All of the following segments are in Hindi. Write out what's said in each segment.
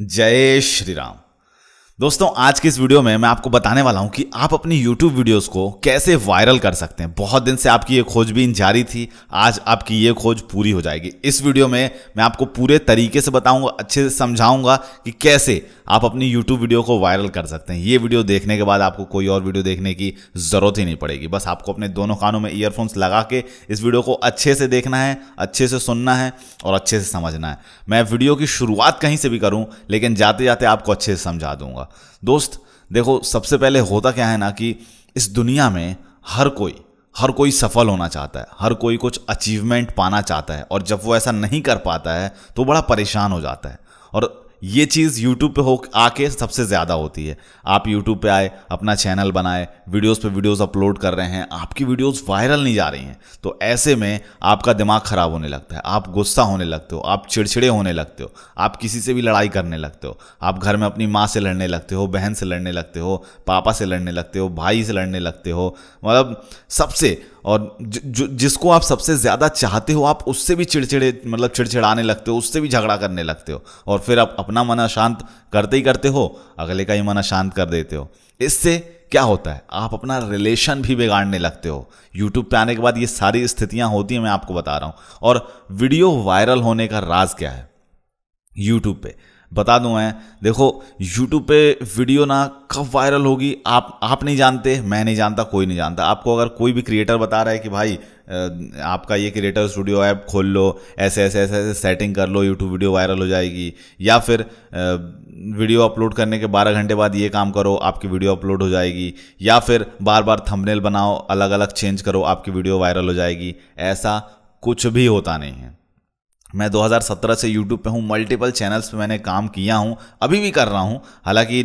जय श्री राम दोस्तों आज के इस वीडियो में मैं आपको बताने वाला हूं कि आप अपनी YouTube वीडियोस को कैसे वायरल कर सकते हैं बहुत दिन से आपकी ये खोजबीन जारी थी आज आपकी ये खोज पूरी हो जाएगी इस वीडियो में मैं आपको पूरे तरीके से बताऊंगा अच्छे से समझाऊंगा कि कैसे आप अपनी YouTube वीडियो को वायरल कर सकते हैं ये वीडियो देखने के बाद आपको कोई और वीडियो देखने की ज़रूरत ही नहीं पड़ेगी बस आपको अपने दोनों कानों में ईयरफोन्स लगा के इस वीडियो को अच्छे से देखना है अच्छे से सुनना है और अच्छे से समझना है मैं वीडियो की शुरुआत कहीं से भी करूँ लेकिन जाते जाते आपको अच्छे से समझा दूंगा दोस्त देखो सबसे पहले होता क्या है ना कि इस दुनिया में हर कोई हर कोई सफल होना चाहता है हर कोई कुछ अचीवमेंट पाना चाहता है और जब वो ऐसा नहीं कर पाता है तो बड़ा परेशान हो जाता है और ये चीज़ यूट्यूब पे हो आके सबसे ज़्यादा होती है आप यूट्यूब पे आए अपना चैनल बनाए वीडियोस पे वीडियोस अपलोड कर रहे हैं आपकी वीडियोस वायरल नहीं जा रही हैं तो ऐसे में आपका दिमाग ख़राब होने लगता है आप गुस्सा होने लगते हो आप चिड़चिड़े होने लगते हो आप किसी से भी लड़ाई करने लगते हो आप घर में अपनी माँ से लड़ने लगते हो बहन से लड़ने लगते हो पापा से लड़ने लगते हो भाई से लड़ने लगते हो मतलब सबसे और ज, ज, जिसको आप सबसे ज़्यादा चाहते हो आप उससे भी चिड़चिड़े मतलब चिड़चिड़ाने लगते हो उससे भी झगड़ा करने लगते हो और फिर आप अपना मन अशांत करते ही करते हो अगले का ही मन अशांत कर देते हो इससे क्या होता है आप अपना रिलेशन भी बिगाड़ने लगते हो यूट्यूब पे आने के बाद ये सारी स्थितियां होती हैं मैं आपको बता रहा हूँ और वीडियो वायरल होने का राज क्या है यूट्यूब पे बता दूं मैं देखो यूट्यूब पे वीडियो ना कब वायरल होगी आप आप नहीं जानते मैं नहीं जानता कोई नहीं जानता आपको अगर कोई भी क्रिएटर बता रहा है कि भाई आपका ये क्रिएटर स्टूडियो ऐप खोल लो ऐसे ऐसे ऐसे ऐसे सेटिंग कर लो यूट्यूब वीडियो वायरल हो जाएगी या फिर वीडियो अपलोड करने के 12 घंटे बाद ये काम करो आपकी वीडियो अपलोड हो जाएगी या फिर बार बार थंबनेल बनाओ अलग अलग चेंज करो आपकी वीडियो वायरल हो जाएगी ऐसा कुछ भी होता नहीं है मैं 2017 से YouTube पे हूँ मल्टीपल चैनल्स पे मैंने काम किया हूँ अभी भी कर रहा हूँ हालांकि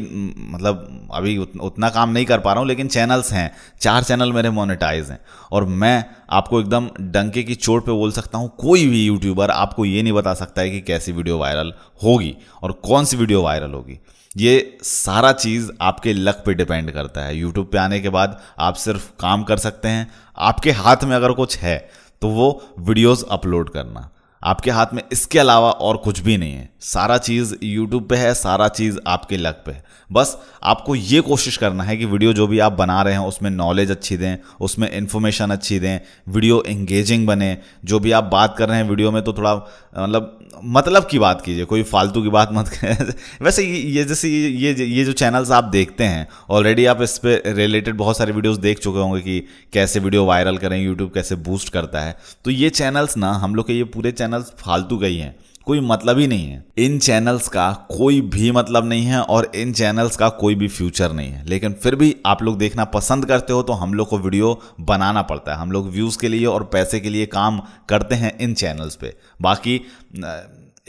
मतलब अभी उतना काम नहीं कर पा रहा हूँ लेकिन चैनल्स हैं चार चैनल मेरे मोनेटाइज हैं और मैं आपको एकदम डंके की चोट पे बोल सकता हूँ कोई भी यूट्यूबर आपको ये नहीं बता सकता है कि कैसी वीडियो वायरल होगी और कौन सी वीडियो वायरल होगी ये सारा चीज़ आपके लक पे डिपेंड करता है यूट्यूब पे आने के बाद आप सिर्फ काम कर सकते हैं आपके हाथ में अगर कुछ है तो वो वीडियोस अपलोड करना आपके हाथ में इसके अलावा और कुछ भी नहीं है सारा चीज़ यूट्यूब पे है सारा चीज़ आपके लक पे है बस आपको ये कोशिश करना है कि वीडियो जो भी आप बना रहे हैं उसमें नॉलेज अच्छी दें उसमें इन्फॉर्मेशन अच्छी दें वीडियो इंगेजिंग बने जो भी आप बात कर रहे हैं वीडियो में तो थोड़ा मतलब मतलब की बात कीजिए कोई फालतू की बात मत करें वैसे ये जैसे ये ये जो चैनल्स आप देखते हैं ऑलरेडी आप इस पर रिलेटेड बहुत सारे वीडियोज़ देख चुके होंगे कि कैसे वीडियो वायरल करें यूट्यूब कैसे बूस्ट करता है तो ये चैनल्स ना हम लोग के ये पूरे चैनल चैनल्स फालतू गई हैं कोई मतलब ही नहीं है इन चैनल्स का कोई भी मतलब नहीं है और इन चैनल्स का कोई भी फ्यूचर नहीं है लेकिन फिर भी आप लोग देखना पसंद करते हो तो हम लोग को वीडियो बनाना पड़ता है हम लोग व्यूज़ के लिए और पैसे के लिए काम करते हैं इन चैनल्स पे बाकी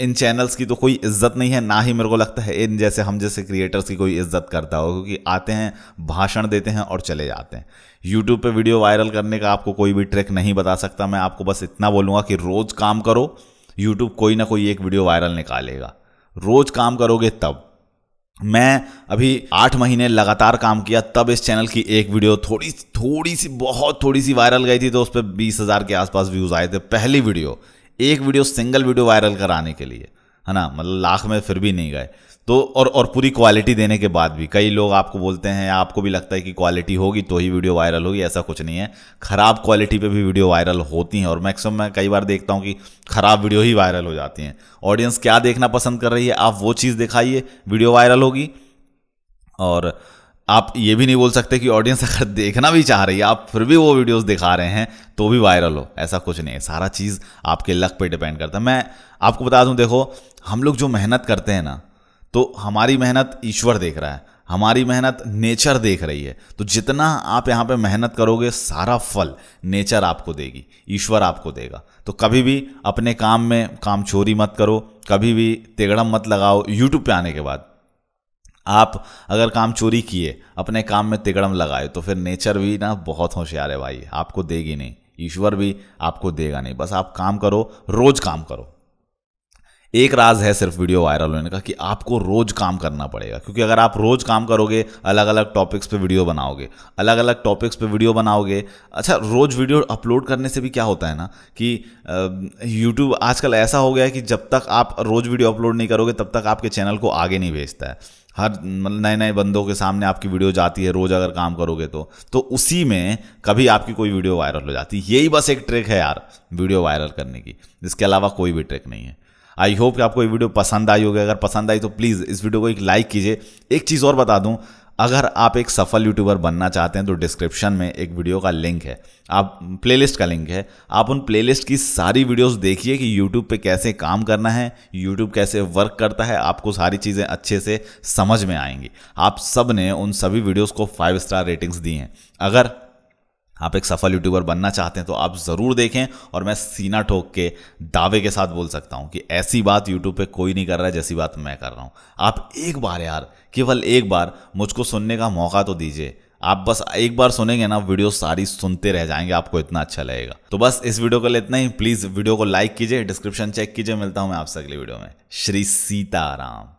इन चैनल्स की तो कोई इज्जत नहीं है ना ही मेरे को लगता है इन जैसे हम जैसे क्रिएटर्स की कोई इज्जत करता हो क्योंकि आते हैं भाषण देते हैं और चले जाते हैं यूट्यूब पे वीडियो वायरल करने का आपको कोई भी ट्रिक नहीं बता सकता मैं आपको बस इतना बोलूँगा कि रोज़ काम करो यूट्यूब कोई ना कोई एक वीडियो वायरल निकालेगा रोज़ काम करोगे तब मैं अभी आठ महीने लगातार काम किया तब इस चैनल की एक वीडियो थोड़ी थोड़ी सी बहुत थोड़ी सी वायरल गई थी तो उस पर बीस हज़ार के आसपास व्यूज़ आए थे पहली वीडियो एक वीडियो सिंगल वीडियो वायरल कराने के लिए है ना मतलब लाख में फिर भी नहीं गए तो और और पूरी क्वालिटी देने के बाद भी कई लोग आपको बोलते हैं आपको भी लगता है कि क्वालिटी होगी तो ही वीडियो वायरल होगी ऐसा कुछ नहीं है ख़राब क्वालिटी पे भी वीडियो वायरल होती हैं और मैक्सिमम मैं कई बार देखता हूँ कि ख़राब वीडियो ही वायरल हो जाती हैं ऑडियंस क्या देखना पसंद कर रही है आप वो चीज़ दिखाइए वीडियो वायरल होगी और आप ये भी नहीं बोल सकते कि ऑडियंस अगर देखना भी चाह रही है आप फिर भी वो वीडियोस दिखा रहे हैं तो भी वायरल हो ऐसा कुछ नहीं है सारा चीज़ आपके लक पे डिपेंड करता है मैं आपको बता दूं देखो हम लोग जो मेहनत करते हैं ना तो हमारी मेहनत ईश्वर देख रहा है हमारी मेहनत नेचर देख रही है तो जितना आप यहाँ पे मेहनत करोगे सारा फल नेचर आपको देगी ईश्वर आपको देगा तो कभी भी अपने काम में काम चोरी मत करो कभी भी तेगड़म मत लगाओ यूट्यूब पे आने के बाद आप अगर काम चोरी किए अपने काम में तिगड़म लगाए तो फिर नेचर भी ना बहुत होशियार है भाई आपको देगी नहीं ईश्वर भी आपको देगा नहीं बस आप काम करो रोज काम करो एक राज है सिर्फ वीडियो वायरल होने का कि आपको रोज काम करना पड़ेगा क्योंकि अगर आप रोज काम करोगे अलग अलग टॉपिक्स पे वीडियो बनाओगे अलग अलग टॉपिक्स पे वीडियो बनाओगे अच्छा रोज वीडियो अपलोड करने से भी क्या होता है ना कि यूट्यूब आजकल ऐसा हो गया है कि जब तक आप रोज वीडियो अपलोड नहीं करोगे तब तक आपके चैनल को आगे नहीं भेजता है हर मतलब नए नए बंदों के सामने आपकी वीडियो जाती है रोज़ अगर काम करोगे तो तो उसी में कभी आपकी कोई वीडियो वायरल हो जाती है यही बस एक ट्रिक है यार वीडियो वायरल करने की इसके अलावा कोई भी ट्रिक नहीं है आई होप कि आपको ये वीडियो पसंद आई होगी अगर पसंद आई तो प्लीज़ इस वीडियो को एक लाइक कीजिए एक चीज़ और बता दूँ अगर आप एक सफल यूट्यूबर बनना चाहते हैं तो डिस्क्रिप्शन में एक वीडियो का लिंक है आप प्लेलिस्ट का लिंक है आप उन प्लेलिस्ट की सारी वीडियोस देखिए कि यूट्यूब पे कैसे काम करना है यूट्यूब कैसे वर्क करता है आपको सारी चीज़ें अच्छे से समझ में आएंगी आप सब ने उन सभी वीडियोज़ को फाइव स्टार रेटिंग्स दी हैं अगर आप एक सफल यूट्यूबर बनना चाहते हैं तो आप ज़रूर देखें और मैं सीना ठोक के दावे के साथ बोल सकता हूं कि ऐसी बात यूट्यूब पे कोई नहीं कर रहा है जैसी बात मैं कर रहा हूं आप एक बार यार केवल एक बार मुझको सुनने का मौका तो दीजिए आप बस एक बार सुनेंगे ना वीडियो सारी सुनते रह जाएंगे आपको इतना अच्छा लगेगा तो बस इस वीडियो को लेते ही प्लीज़ वीडियो को लाइक कीजिए डिस्क्रिप्शन चेक कीजिए मिलता हूं मैं आपसे अगली वीडियो में श्री सीताराम